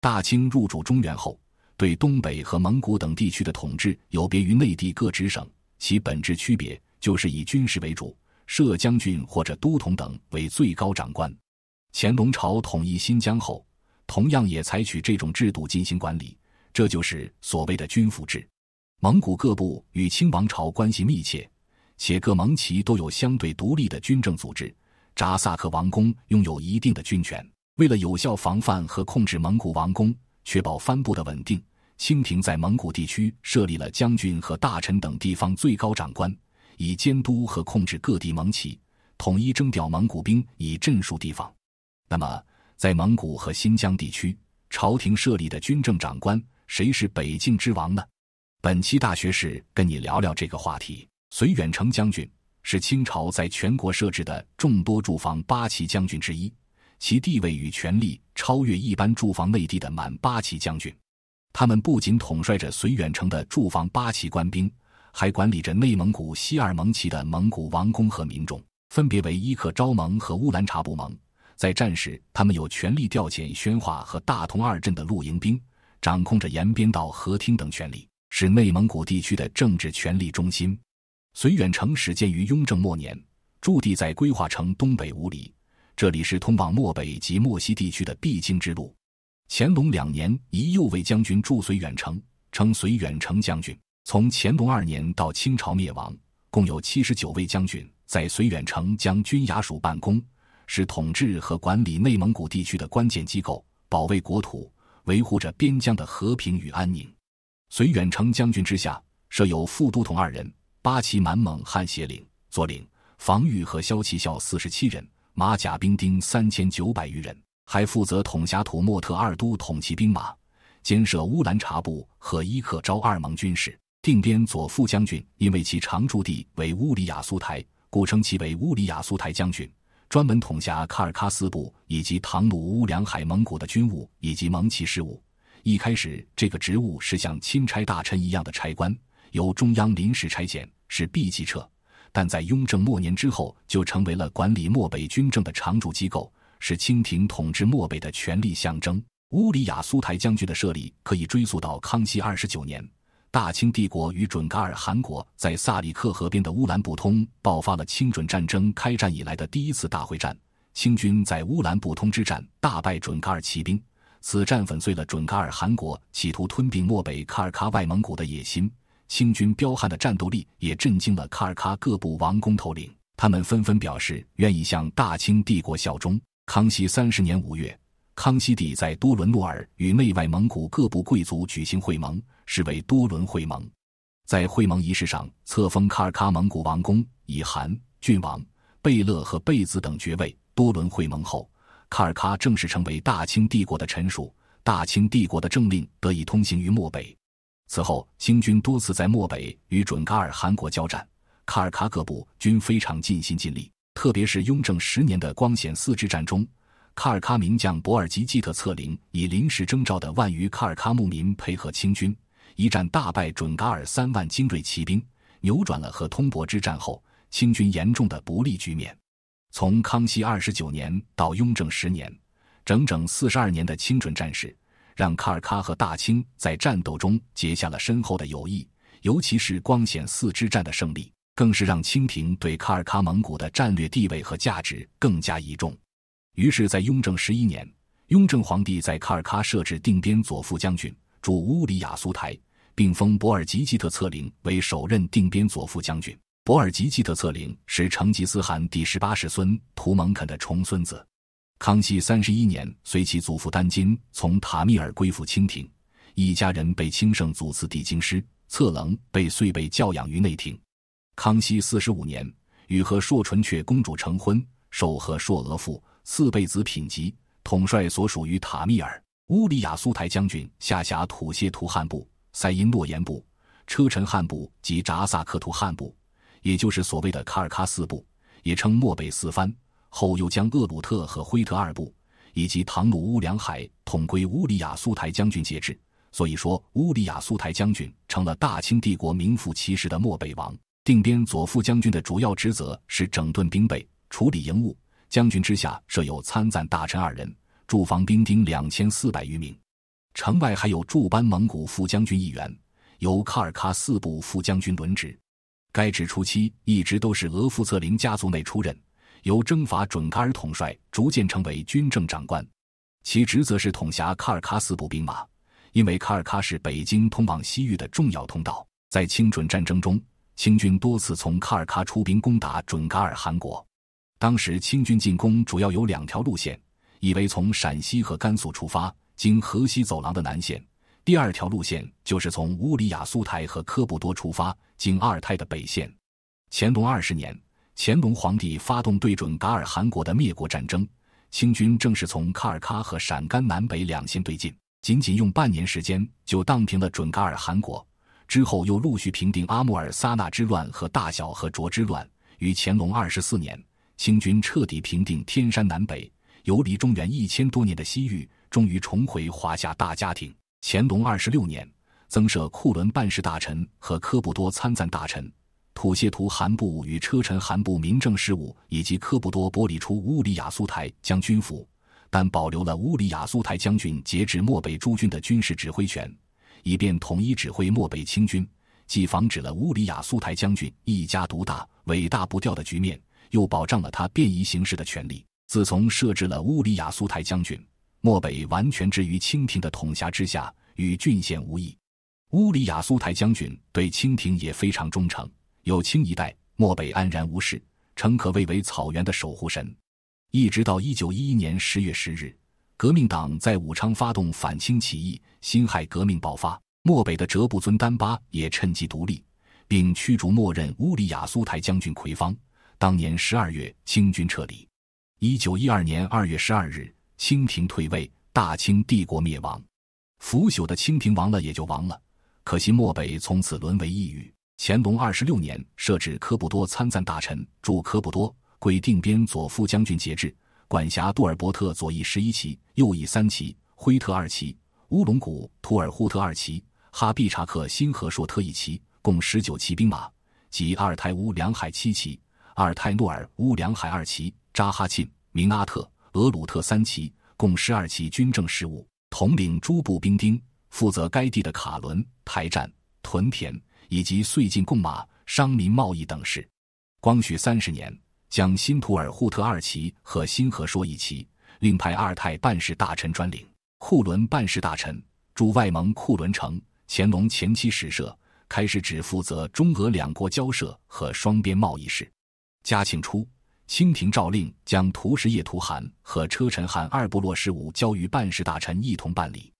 大清入主中原后，对东北和蒙古等地区的统治有别于内地各直省，其本质区别就是以军事为主，设将军或者都统等为最高长官。乾隆朝统一新疆后，同样也采取这种制度进行管理，这就是所谓的军府制。蒙古各部与清王朝关系密切，且各蒙旗都有相对独立的军政组织，札萨克王宫拥有一定的军权。为了有效防范和控制蒙古王宫，确保藩部的稳定，清廷在蒙古地区设立了将军和大臣等地方最高长官，以监督和控制各地蒙旗，统一征调蒙古兵以镇戍地方。那么，在蒙古和新疆地区，朝廷设立的军政长官，谁是北境之王呢？本期大学士跟你聊聊这个话题。绥远城将军是清朝在全国设置的众多驻防八旗将军之一。其地位与权力超越一般驻防内地的满八旗将军，他们不仅统帅着绥远城的驻防八旗官兵，还管理着内蒙古西二蒙旗的蒙古王公和民众，分别为伊克昭盟和乌兰察布盟。在战时，他们有权力调遣宣化和大同二镇的露营兵，掌控着延边道、和厅等权力，是内蒙古地区的政治权力中心。绥远城始建于雍正末年，驻地在规划城东北五里。这里是通往漠北及漠西地区的必经之路。乾隆两年，一右卫将军驻绥远城，称绥远城将军。从乾隆二年到清朝灭亡，共有七十九位将军在绥远城将军衙署办公，是统治和管理内蒙古地区的关键机构，保卫国土，维护着边疆的和平与安宁。绥远城将军之下设有副都统二人，八旗满蒙汉协领、左领、防御和骁骑校四十七人。马甲兵丁三千九百余人，还负责统辖土默特二都统骑兵马，监设乌兰察布和伊克昭二盟军事。定边左副将军因为其常驻地为乌里雅苏台，故称其为乌里雅苏台将军，专门统辖喀尔喀斯部以及唐努乌梁海蒙古的军务以及蒙旗事务。一开始，这个职务是像钦差大臣一样的差官，由中央临时差遣，是 B 级撤。但在雍正末年之后，就成为了管理漠北军政的常驻机构，是清廷统治漠北的权力象征。乌里雅苏台将军的设立可以追溯到康熙二十九年，大清帝国与准噶尔汗国在萨里克河边的乌兰布通爆发了清准战争，开战以来的第一次大会战。清军在乌兰布通之战大败准噶尔骑兵，此战粉碎了准噶尔汗国企图吞并漠北喀尔喀外蒙古的野心。清军彪悍的战斗力也震惊了卡尔喀各部王公头领，他们纷纷表示愿意向大清帝国效忠。康熙三十年五月，康熙帝在多伦诺尔与内外蒙古各部贵族举行会盟，是为多伦会盟。在会盟仪式上，册封卡尔喀蒙古王公以汗、郡王、贝勒和贝子等爵位。多伦会盟后，卡尔喀正式成为大清帝国的臣属，大清帝国的政令得以通行于漠北。此后，清军多次在漠北与准噶尔汗国交战，卡尔喀各部均非常尽心尽力。特别是雍正十年的光显寺之战中，卡尔喀名将博尔济吉特策林以临时征召的万余卡尔喀牧民配合清军，一战大败准噶尔三万精锐骑兵，扭转了和通博之战后清军严重的不利局面。从康熙二十九年到雍正十年，整整四十二年的清准战事。让卡尔喀和大清在战斗中结下了深厚的友谊，尤其是光显寺之战的胜利，更是让清廷对卡尔喀蒙古的战略地位和价值更加倚重。于是，在雍正十一年，雍正皇帝在卡尔喀设置定边左副将军，驻乌里雅苏台，并封博尔吉吉特策凌为首任定边左副将军。博尔吉吉特策凌是成吉思汗第十八世孙图蒙肯的重孙子。康熙三十一年，随其祖父丹津从塔米尔归附清廷，一家人被清圣祖赐地京师。策棱被岁被教养于内廷。康熙四十五年，与和硕纯雀公主成婚，授和硕额驸，赐贝子品级，统帅所属于塔米尔、乌里雅苏台将军下辖土谢图汗部、赛因诺延部、车臣汗部及札萨克图汗部，也就是所谓的卡尔喀四部，也称漠北四藩。后又将厄鲁特和辉特二部，以及唐努乌梁海统归乌里雅苏台将军节制，所以说乌里雅苏台将军成了大清帝国名副其实的漠北王。定边左副将军的主要职责是整顿兵备、处理营务，将军之下设有参赞大臣二人，驻防兵丁两千四百余名。城外还有驻班蒙古副将军一员，由喀尔喀四部副将军轮值。该职初期一直都是额驸策林家族内出任。由征伐准噶尔统帅逐渐成为军政长官，其职责是统辖喀尔喀四部兵马。因为喀尔喀是北京通往西域的重要通道，在清准战争中，清军多次从喀尔喀出兵攻打准噶尔汗国。当时清军进攻主要有两条路线：，一为从陕西和甘肃出发，经河西走廊的南线；，第二条路线就是从乌里雅苏台和科布多出发，经阿尔泰的北线。乾隆二十年。乾隆皇帝发动对准噶尔汗国的灭国战争，清军正是从喀尔喀和陕甘南北两线对进，仅仅用半年时间就荡平了准噶尔汗国。之后又陆续平定阿木尔撒纳之乱和大小和卓之乱。于乾隆二十四年，清军彻底平定天山南北，游离中原一千多年的西域终于重回华夏大家庭。乾隆二十六年，增设库伦办事大臣和科布多参赞大臣。土谢图汗部与车臣汗部民政事务以及科布多剥离出乌里雅苏台将军府，但保留了乌里雅苏台将军节制漠北诸军的军事指挥权，以便统一指挥漠北清军。既防止了乌里雅苏台将军一家独大、尾大不掉的局面，又保障了他便宜行事的权利。自从设置了乌里雅苏台将军，漠北完全置于清廷的统辖之下，与郡县无异。乌里雅苏台将军对清廷也非常忠诚。有清一代，漠北安然无事，诚可谓为草原的守护神。一直到一九一一年十月十日，革命党在武昌发动反清起义，辛亥革命爆发，漠北的哲布尊丹巴也趁机独立，并驱逐默认乌里雅苏台将军奎方。当年十二月，清军撤离。一九一二年二月十二日，清廷退位，大清帝国灭亡，腐朽的清廷亡了也就亡了。可惜漠北从此沦为异域。乾隆二十六年，设置科布多参赞大臣，驻科布多，归定边左副将军节制，管辖杜尔伯特左翼十一旗、右翼三旗、辉特二旗、乌龙古图尔扈特二旗、哈毕察克新和硕特一旗，共十九旗兵马及阿尔泰乌梁海七旗、阿尔泰诺尔乌梁海二旗、扎哈沁、明阿特、额鲁特三旗，共十二旗军政事务，统领诸部兵丁，负责该地的卡伦、台站、屯田。以及岁进贡马、商民贸易等事。光绪三十年，将新土尔扈特二旗和新和说一旗，另派二太办事大臣专领库伦办事大臣驻外蒙库伦城。乾隆前期，使社开始只负责中俄两国交涉和双边贸易事。嘉庆初，清廷诏令将图什叶图汗和车臣汗二部落事务交于办事大臣一同办理。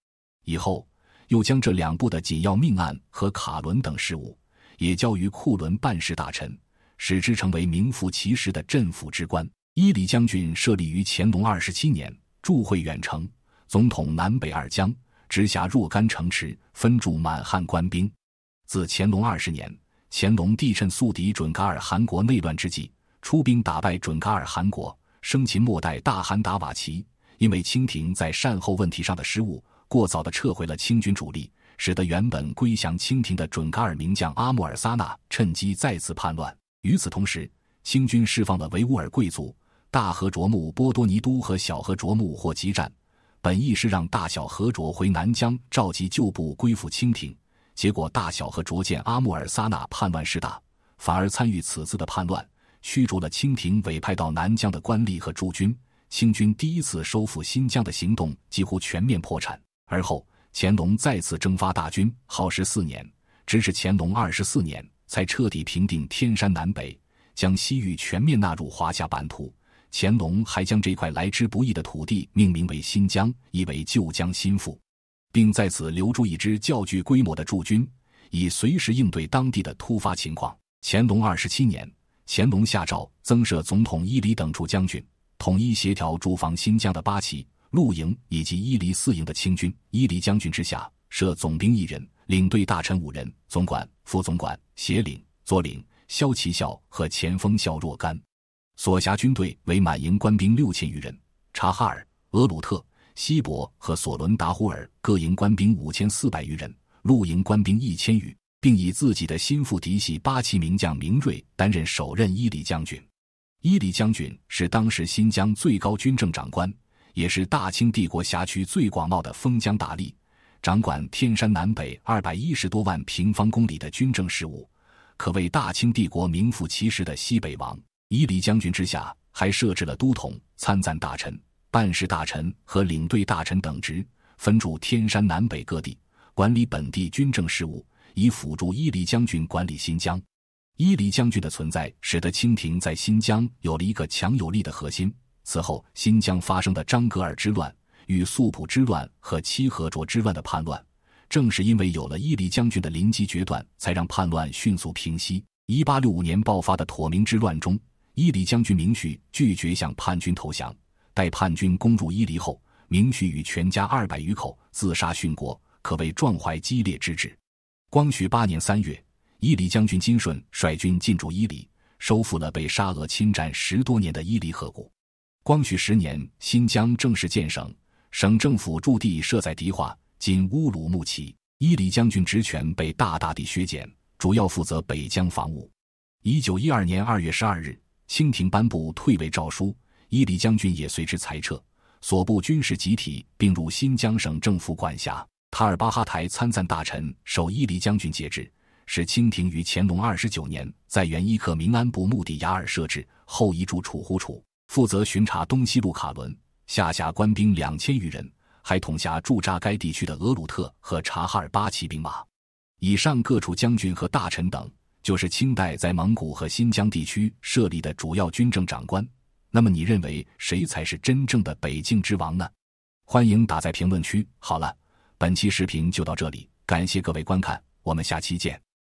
以后。又将这两部的紧要命案和卡伦等事务也交于库伦办事大臣，使之成为名副其实的镇抚之官。伊犁将军设立于乾隆二十七年，驻会远城，总统南北二江，直辖若干城池，分驻满汉官兵。自乾隆二十年，乾隆帝趁宿敌准噶尔汗国内乱之际，出兵打败准噶尔汗国，生擒末代大汗达瓦齐。因为清廷在善后问题上的失误。过早的撤回了清军主力，使得原本归降清廷的准噶尔名将阿木尔撒纳趁机再次叛乱。与此同时，清军释放了维吾尔贵族大和卓木波多尼都和小和卓木，或激战，本意是让大小和卓回南疆召集旧部归附清廷。结果，大小和卓见阿木尔撒纳叛乱势大，反而参与此次的叛乱，驱逐了清廷委派到南疆的官吏和驻军。清军第一次收复新疆的行动几乎全面破产。而后，乾隆再次征发大军，耗时四年，直至乾隆二十四年，才彻底平定天山南北，将西域全面纳入华夏版图。乾隆还将这块来之不易的土地命名为新疆，意为旧疆新腹，并在此留住一支较具规模的驻军，以随时应对当地的突发情况。乾隆二十七年，乾隆下诏增设总统伊犁等处将军，统一协调驻防新疆的八旗。陆营以及伊犁四营的清军，伊犁将军之下设总兵一人，领队大臣五人，总管、副总管、协领、佐领、骁骑校和前锋校若干。所辖军队为满营官兵六千余人，察哈尔、额鲁特、锡伯和索伦达呼尔各营官兵五千四百余人，陆营官兵一千余，并以自己的心腹嫡系八旗名将明瑞担任首任伊犁将军。伊犁将军是当时新疆最高军政长官。也是大清帝国辖区最广袤的封疆大吏，掌管天山南北二百一十多万平方公里的军政事务，可谓大清帝国名副其实的西北王。伊犁将军之下，还设置了都统、参赞大臣、办事大臣和领队大臣等职，分驻天山南北各地，管理本地军政事务，以辅助伊犁将军管理新疆。伊犁将军的存在，使得清廷在新疆有了一个强有力的核心。此后，新疆发生的张格尔之乱、与素普之乱和七合卓之乱的叛乱，正是因为有了伊犁将军的临机决断，才让叛乱迅速平息。一八六五年爆发的妥明之乱中，伊犁将军明绪拒绝向叛军投降，待叛军攻入伊犁后，明绪与全家二百余口自杀殉国，可谓壮怀激烈之至。光绪八年三月，伊犁将军金顺率军进驻伊犁，收复了被沙俄侵占十多年的伊犁河谷。光绪十年，新疆正式建省，省政府驻地设在迪化（今乌鲁木齐）。伊犁将军职权被大大的削减，主要负责北疆防务。一九一二年二月十二日，清廷颁布退位诏书，伊犁将军也随之裁撤，所部军事集体并入新疆省政府管辖。塔尔巴哈台参赞大臣受伊犁将军节制，使清廷于乾隆二十九年在原伊克明安部牧地雅尔设置，后移驻储户处。负责巡查东西路卡伦，下辖官兵两千余人，还统辖驻扎该地区的俄鲁特和察哈尔八旗兵马。以上各处将军和大臣等，就是清代在蒙古和新疆地区设立的主要军政长官。那么你认为谁才是真正的北境之王呢？欢迎打在评论区。好了，本期视频就到这里，感谢各位观看，我们下期见。